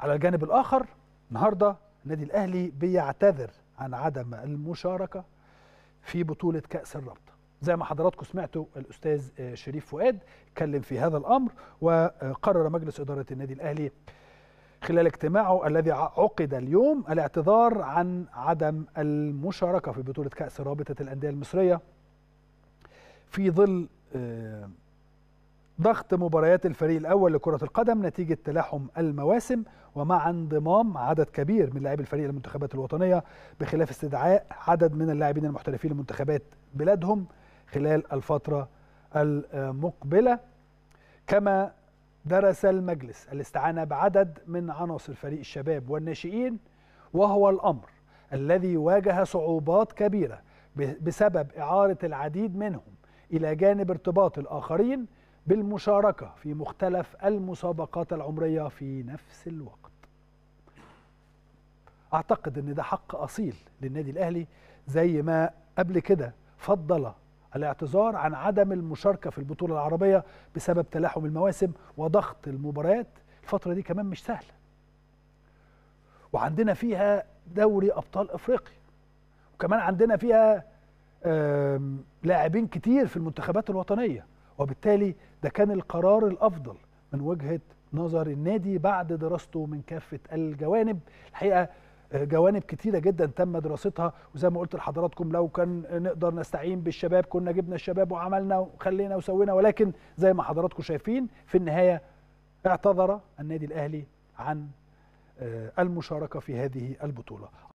على الجانب الآخر النهارده النادي الأهلي بيعتذر عن عدم المشاركة في بطولة كأس الرابطة زي ما حضراتكم سمعتوا الأستاذ شريف فؤاد اتكلم في هذا الأمر وقرر مجلس إدارة النادي الأهلي خلال اجتماعه الذي عقد اليوم الاعتذار عن عدم المشاركة في بطولة كأس رابطة الأندية المصرية في ظل آه، ضغط مباريات الفريق الأول لكرة القدم نتيجة تلاحم المواسم ومع انضمام عدد كبير من لاعبي الفريق للمنتخبات الوطنيه بخلاف استدعاء عدد من اللاعبين المحترفين لمنتخبات بلادهم خلال الفتره المقبله كما درس المجلس الاستعانه بعدد من عناصر فريق الشباب والناشئين وهو الامر الذي واجه صعوبات كبيره بسبب اعاره العديد منهم الى جانب ارتباط الاخرين بالمشاركة في مختلف المسابقات العمرية في نفس الوقت أعتقد أن ده حق أصيل للنادي الأهلي زي ما قبل كده فضل الاعتذار عن عدم المشاركة في البطولة العربية بسبب تلاحم المواسم وضغط المباريات الفترة دي كمان مش سهلة وعندنا فيها دوري أبطال أفريقيا وكمان عندنا فيها لاعبين كتير في المنتخبات الوطنية وبالتالي ده كان القرار الافضل من وجهه نظر النادي بعد دراسته من كافه الجوانب الحقيقه آه، جوانب كتيرة جدا تم دراستها وزي ما قلت لحضراتكم لو كان نقدر نستعين بالشباب كنا جبنا الشباب وعملنا وخلينا وسوينا ولكن زي ما حضراتكم شايفين في النهاية اعتذر النادي الأهلي عن آه، المشاركة في هذه البطولة